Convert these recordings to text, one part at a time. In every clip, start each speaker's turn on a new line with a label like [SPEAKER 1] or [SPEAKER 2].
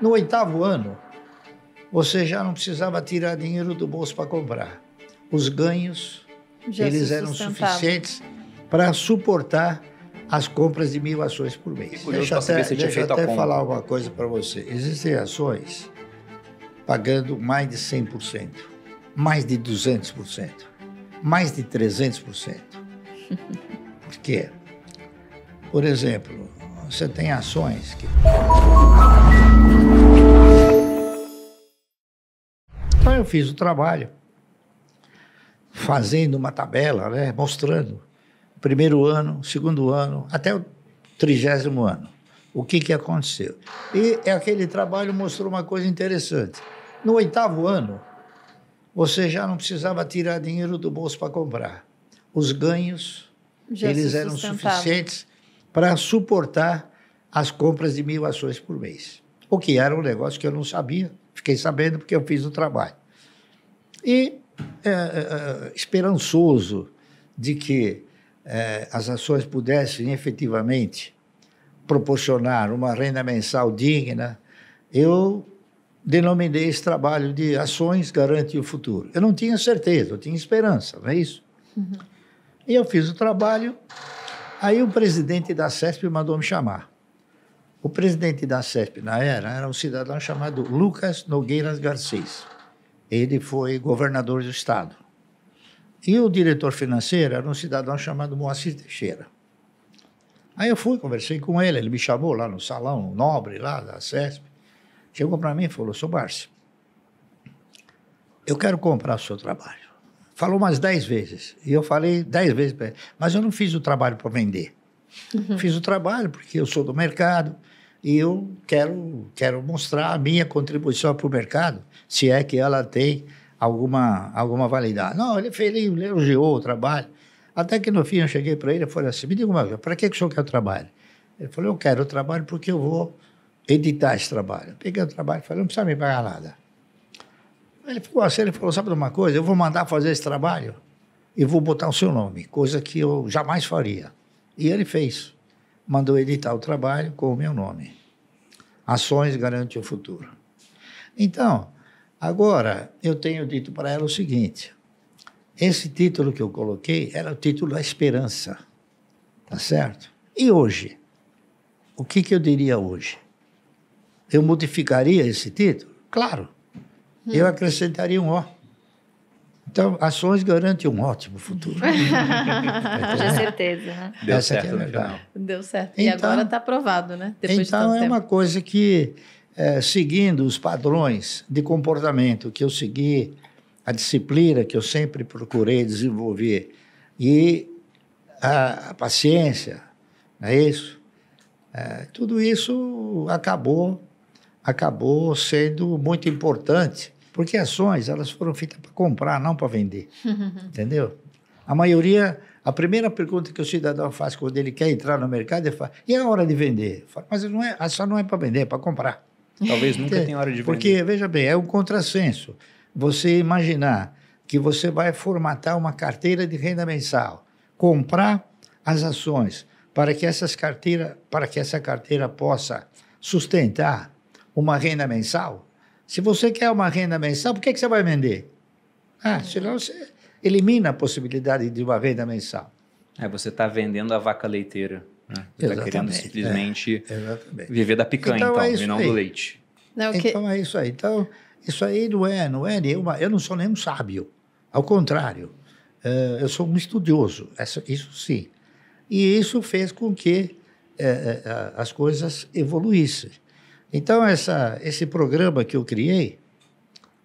[SPEAKER 1] No oitavo ano, você já não precisava tirar dinheiro do bolso para comprar. Os ganhos já eles eram suficientes para suportar as compras de mil ações por mês. Deixa até, deixa até falar uma coisa para você. Existem ações pagando mais de 100%, mais de 200%, mais de 300%. Por quê? Por exemplo, você tem ações que... Então, eu fiz o trabalho, fazendo uma tabela, né, mostrando primeiro ano, segundo ano, até o trigésimo ano, o que, que aconteceu. E aquele trabalho mostrou uma coisa interessante. No oitavo ano, você já não precisava tirar dinheiro do bolso para comprar. Os ganhos,
[SPEAKER 2] já eles eram suficientes
[SPEAKER 1] para suportar as compras de mil ações por mês. O que era um negócio que eu não sabia, fiquei sabendo porque eu fiz o trabalho e é, é, é, esperançoso de que é, as ações pudessem efetivamente proporcionar uma renda mensal digna, eu denominei esse trabalho de ações garante o futuro. Eu não tinha certeza, eu tinha esperança, não é isso? Uhum. E eu fiz o trabalho, aí o presidente da CESP mandou me chamar. O presidente da CESP, na era, era um cidadão chamado Lucas Nogueiras Garcês ele foi governador do estado. E o diretor financeiro era um cidadão chamado Moacir Teixeira. Aí eu fui, conversei com ele, ele me chamou lá no salão nobre, lá da CESP. Chegou para mim e falou, "Sou Márcio, eu quero comprar o seu trabalho. Falou umas dez vezes. E eu falei dez vezes para ele, mas eu não fiz o trabalho para vender. Uhum. Fiz o trabalho porque eu sou do mercado, e eu quero, quero mostrar a minha contribuição para o mercado, se é que ela tem alguma, alguma validade. Não, ele, fez, ele elogiou o trabalho. Até que no fim eu cheguei para ele e falei assim: me diga uma coisa, para que, que o senhor quer o trabalho? Ele falou: eu quero o trabalho porque eu vou editar esse trabalho. Eu peguei o trabalho e falei: não precisa me pagar nada. Ele ficou assim, ele falou: sabe de uma coisa? Eu vou mandar fazer esse trabalho e vou botar o seu nome, coisa que eu jamais faria. E ele fez mandou editar o trabalho com o meu nome. Ações garante o futuro. Então, agora eu tenho dito para ela o seguinte: esse título que eu coloquei era o título da esperança, tá certo? E hoje, o que, que eu diria hoje? Eu modificaria esse título? Claro. Hum. Eu acrescentaria um O. Então, ações garantem um ótimo futuro. Com
[SPEAKER 2] é, certeza, né?
[SPEAKER 1] Deu Essa é certo, é legal.
[SPEAKER 2] Deu certo. Então, e agora está aprovado, né? Depois então, é tempo. uma
[SPEAKER 1] coisa que, é, seguindo os padrões de comportamento que eu segui, a disciplina que eu sempre procurei desenvolver e a, a paciência, não é isso? É, tudo isso acabou, acabou sendo muito importante porque ações, elas foram feitas para comprar, não para vender. Entendeu? A maioria, a primeira pergunta que o cidadão faz quando ele quer entrar no mercado, é: e a hora de vender? mas não é, a ação não é para vender, é para comprar. Talvez nunca tenha hora de vender. Porque, veja bem, é um contrassenso. Você imaginar que você vai formatar uma carteira de renda mensal, comprar as ações para que essas carteira, para que essa carteira possa sustentar uma renda mensal, se você quer uma renda mensal, por que, que você vai vender? Ah, senão você elimina a possibilidade de uma renda mensal.
[SPEAKER 2] É, você está vendendo a vaca leiteira. Né? Você está querendo é. simplesmente é, viver da picanha, então, então é e não aí. do leite.
[SPEAKER 1] Não, que... Então é isso aí. Então, isso aí não é, não é nenhuma. Eu não sou nenhum sábio. Ao contrário, uh, eu sou um estudioso, essa, isso sim. E isso fez com que uh, uh, as coisas evoluíssem. Então, essa, esse programa que eu criei,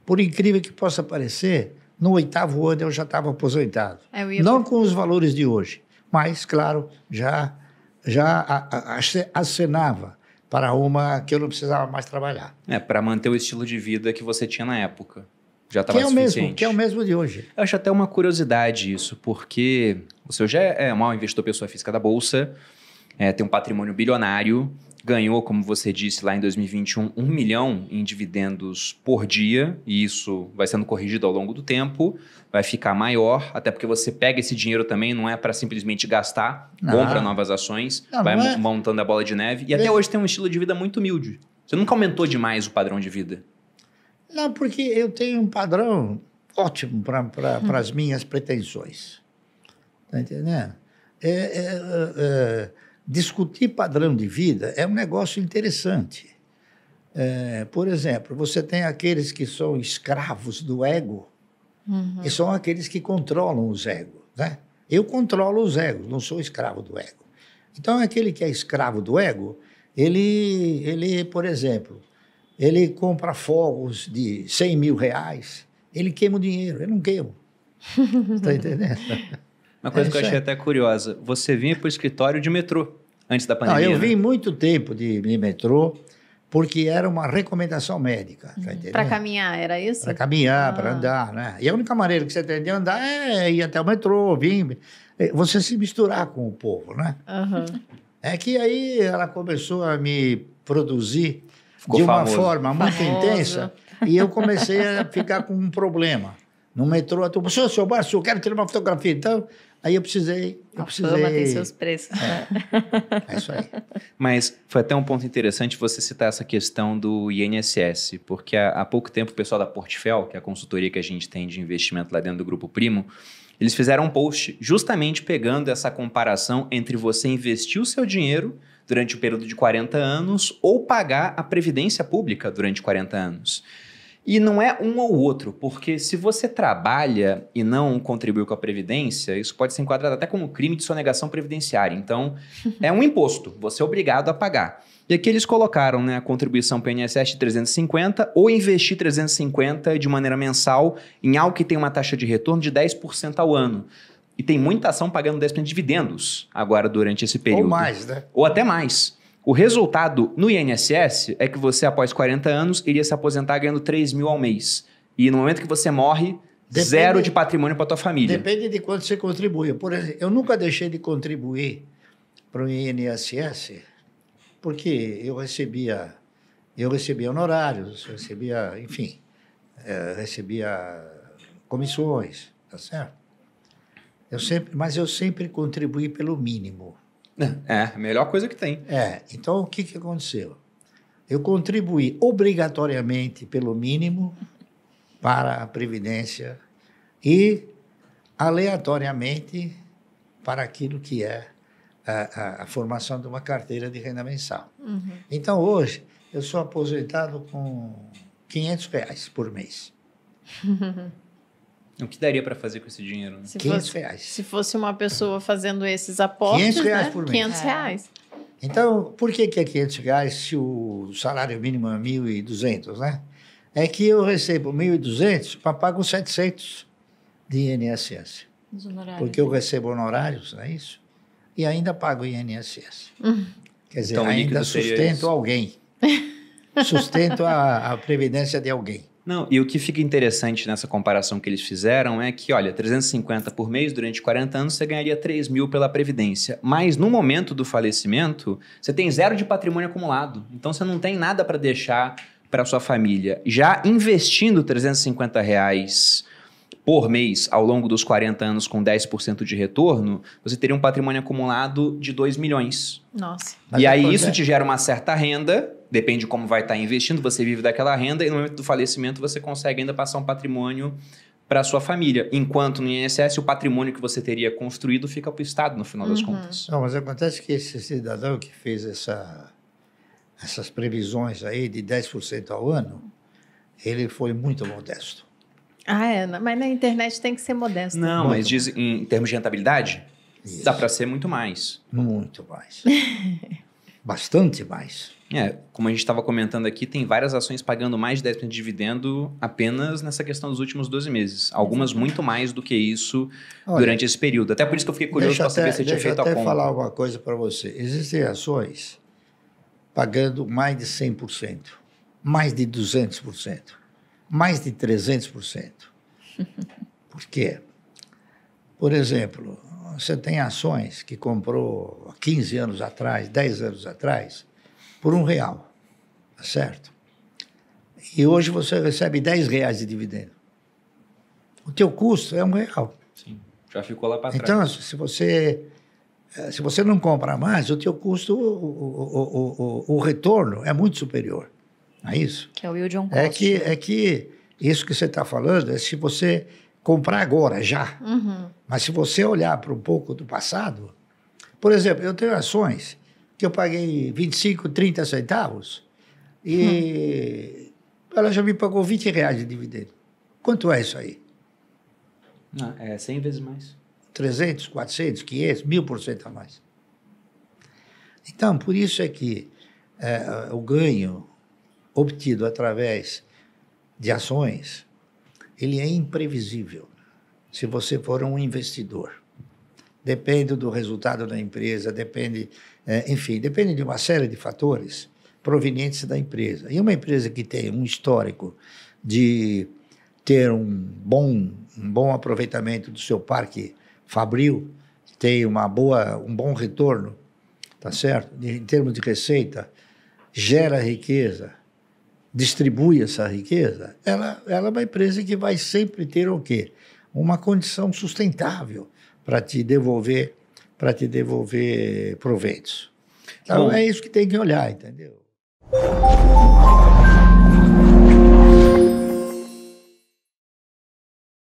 [SPEAKER 1] por incrível que possa parecer, no oitavo ano eu já estava aposentado. É, ia... Não com os valores de hoje, mas, claro, já, já acenava para uma que eu não precisava mais trabalhar.
[SPEAKER 2] É, para manter o estilo de vida que você tinha na época. Já estava é suficiente. Mesmo, que
[SPEAKER 1] é o mesmo de hoje.
[SPEAKER 2] Eu acho até uma curiosidade isso, porque o seu já é, é um investidor pessoa física da Bolsa, é, tem um patrimônio bilionário, ganhou, como você disse lá em 2021, um milhão em dividendos por dia, e isso vai sendo corrigido ao longo do tempo, vai ficar maior, até porque você pega esse dinheiro também, não é para simplesmente gastar, compra novas ações, não, vai não é... montando a bola de neve, e até hoje tem um estilo de vida muito humilde. Você nunca aumentou demais o padrão de vida?
[SPEAKER 1] Não, porque eu tenho um padrão ótimo para pra, hum. as minhas pretensões. Está entendendo? é, é, é, é discutir padrão de vida é um negócio interessante. É, por exemplo, você tem aqueles que são escravos do ego, uhum. e são aqueles que controlam os egos. Né? Eu controlo os egos, não sou escravo do ego. Então, aquele que é escravo do ego, ele, ele por exemplo, ele compra fogos de 100 mil reais, ele queima o dinheiro, eu não queimo. Está entendendo? Uma coisa é que eu achei até
[SPEAKER 2] curiosa, você vinha para o escritório de metrô antes da
[SPEAKER 1] pandemia. Não, eu né? vim muito tempo de, de metrô, porque era uma recomendação médica. Tá uhum. Para caminhar, era isso? Para caminhar, ah. para andar, né? E a única maneira que você tem de andar é ir até o metrô, vir, é, você se misturar com o povo, né? Uhum. É que aí ela começou a me produzir Ficou de uma famoso. forma muito famoso. intensa e eu comecei a ficar com um problema. No metrô, eu turma, senhor, senhor eu quero tirar uma fotografia. Então, Aí eu precisei, eu a precisei. Fama tem seus preços. É, né? é
[SPEAKER 2] isso aí. Mas foi até um ponto interessante você citar essa questão do INSS, porque há, há pouco tempo o pessoal da Portfel, que é a consultoria que a gente tem de investimento lá dentro do Grupo Primo, eles fizeram um post justamente pegando essa comparação entre você investir o seu dinheiro durante o um período de 40 anos ou pagar a previdência pública durante 40 anos. E não é um ou outro, porque se você trabalha e não contribui com a Previdência, isso pode ser enquadrado até como crime de sonegação previdenciária. Então, é um imposto, você é obrigado a pagar. E aqui eles colocaram né, a contribuição PNSS de 350 ou investir 350 de maneira mensal em algo que tem uma taxa de retorno de 10% ao ano. E tem muita ação pagando 10% de dividendos agora durante esse período. Ou mais, né? Ou até mais. O resultado no INSS é que você, após 40 anos, iria se aposentar ganhando 3 mil ao mês. E no momento que você morre, depende, zero de patrimônio para tua família.
[SPEAKER 1] Depende de quanto você contribui. Por exemplo, eu nunca deixei de contribuir para o INSS porque eu recebia eu recebia honorários, eu recebia, enfim, é, recebia comissões, tá certo? Eu sempre, mas eu sempre contribuí pelo mínimo. É, a melhor coisa que tem. É, então o que, que aconteceu? Eu contribuí obrigatoriamente, pelo mínimo, para a Previdência e aleatoriamente para aquilo que é a, a, a formação de uma carteira de renda mensal. Uhum. Então, hoje, eu sou aposentado com 500 reais por mês. O que daria para fazer com esse dinheiro? Né? 500 fosse,
[SPEAKER 2] reais. Se fosse uma pessoa fazendo esses aportes, 500 né? reais por mês. 500 é. reais.
[SPEAKER 1] Então, por que, que é 500 reais se o salário mínimo é 1.200, né? É que eu recebo 1.200 para pagar os 700 de INSS. Os Porque eu recebo honorários, não é isso? E ainda pago INSS. Uhum. Quer dizer, então, ainda sustento alguém. sustento a, a previdência de alguém.
[SPEAKER 2] Não, e o que fica interessante nessa comparação que eles fizeram é que, olha, 350 por mês durante 40 anos você ganharia 3 mil pela Previdência. Mas no momento do falecimento, você tem zero de patrimônio acumulado. Então você não tem nada para deixar para sua família. Já investindo 350 reais por mês ao longo dos 40 anos com 10% de retorno, você teria um patrimônio acumulado de 2 milhões. Nossa. E é aí isso é. te gera uma certa renda depende de como vai estar tá investindo, você vive daquela renda e no momento do falecimento você consegue ainda passar um patrimônio para sua família, enquanto no INSS o patrimônio que você teria construído fica para o Estado no final uhum. das contas.
[SPEAKER 1] Não, mas acontece que esse cidadão que fez essa, essas previsões aí de 10% ao ano, ele foi muito modesto.
[SPEAKER 2] Ah, é, né? mas na internet tem que ser
[SPEAKER 1] modesto. Não, muito. mas
[SPEAKER 2] diz, em termos de rentabilidade, Isso. dá para ser muito mais. Muito
[SPEAKER 1] mais. bastante mais.
[SPEAKER 2] É, como a gente estava comentando aqui, tem várias ações pagando mais de 10% de dividendo apenas nessa questão dos últimos 12 meses. Algumas muito mais do que isso Olha, durante esse período. Até por isso que eu fiquei curioso para saber se tinha feito a conta. Deixa eu falar
[SPEAKER 1] uma coisa para você. Existem ações pagando mais de 100%, mais de 200%, mais de 300%. por quê? Por exemplo, você tem ações que comprou 15 anos atrás, 10 anos atrás, por um real, tá certo? E hoje você recebe 10 reais de dividendo. O teu custo é um real. Sim,
[SPEAKER 2] já ficou lá para trás. Então,
[SPEAKER 1] se você, eh, se você não compra mais, o teu custo, o, o, o, o retorno é muito superior. Não é isso?
[SPEAKER 2] Que é o yield on é cost.
[SPEAKER 1] É que, é que isso que você está falando é se você comprar agora, já. Uhum. Mas se você olhar para um pouco do passado, por exemplo, eu tenho ações que eu paguei 25, 30 centavos e hum. ela já me pagou 20 reais de dividendo. Quanto é isso aí? Não, ah, é 100 vezes mais. 300, 400, 500, 1000% a mais. Então, por isso é que é, o ganho obtido através de ações ele é imprevisível. Se você for um investidor, depende do resultado da empresa, depende, é, enfim, depende de uma série de fatores provenientes da empresa. E uma empresa que tem um histórico de ter um bom, um bom aproveitamento do seu parque fabril, tem uma boa, um bom retorno, tá certo? Em termos de receita, gera riqueza, distribui essa riqueza, ela, ela é uma empresa que vai sempre ter o quê? Uma condição sustentável para te devolver para te devolver proventos.
[SPEAKER 2] Então Bom. é isso que
[SPEAKER 1] tem que olhar, entendeu?